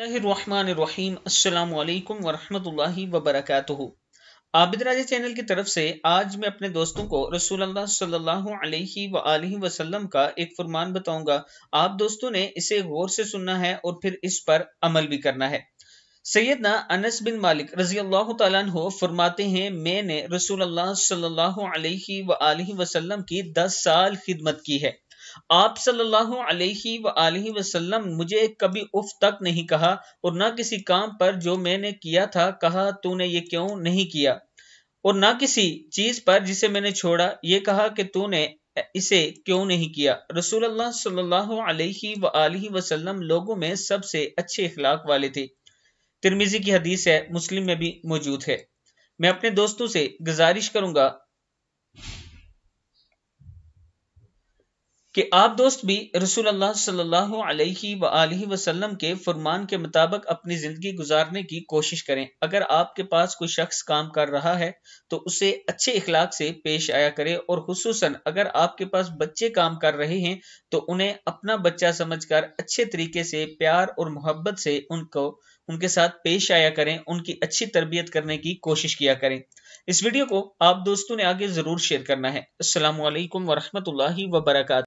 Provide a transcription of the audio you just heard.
अस्सलाम वालेकुम वरहमतुल्लाहि वबरकातुहू आबिद राजा चैनल की तरफ से आज मैं अपने दोस्तों को रसूलुल्लाह सल्लल्लाहु अलैहि वआलैहि वसल्लम का एक फरमान बताऊंगा आप दोस्तों ने इसे गौर से सुनना है और फिर इस पर अमल भी करना है सैदना अनस बिन मालिक रजी अल्लाह तु फरमाते हैं मैंने रसूल अल्लाह सल्लल्लाहु अलैहि वसल्लम की दस साल खिदमत की है आप सल्लल्लाहु अलैहि व वसल्लम मुझे कभी उफ तक नहीं कहा और ना किसी काम पर जो मैंने किया था कहा तूने ये क्यों नहीं किया और ना किसी चीज पर जिसे मैंने छोड़ा ये कहा कि तूने इसे क्यों नहीं किया रसूल अल्लाह सल्लल्लाहु अलैहि व वसल्लम लोगों में सबसे अच्छे अखलाक वाले थे तिरमिजी की हदीस है मुस्लिम में भी मौजूद है मैं अपने दोस्तों से गुजारिश करूंगा कि आप दोस्त भी रसूल अल्लाह वसल्लम के फरमान के मुताबिक अपनी ज़िंदगी गुजारने की कोशिश करें अगर आपके पास कोई शख्स काम कर रहा है तो उसे अच्छे इखलाक से पेश आया करें और खसूस अगर आपके पास बच्चे काम कर रहे हैं तो उन्हें अपना बच्चा समझकर अच्छे तरीके से प्यार और मोहब्बत से उनको उनके साथ पेश आया करें उनकी अच्छी तरबियत करने की कोशिश किया करें इस वीडियो को आप दोस्तों ने आगे ज़रूर शेयर करना है असल ला वरक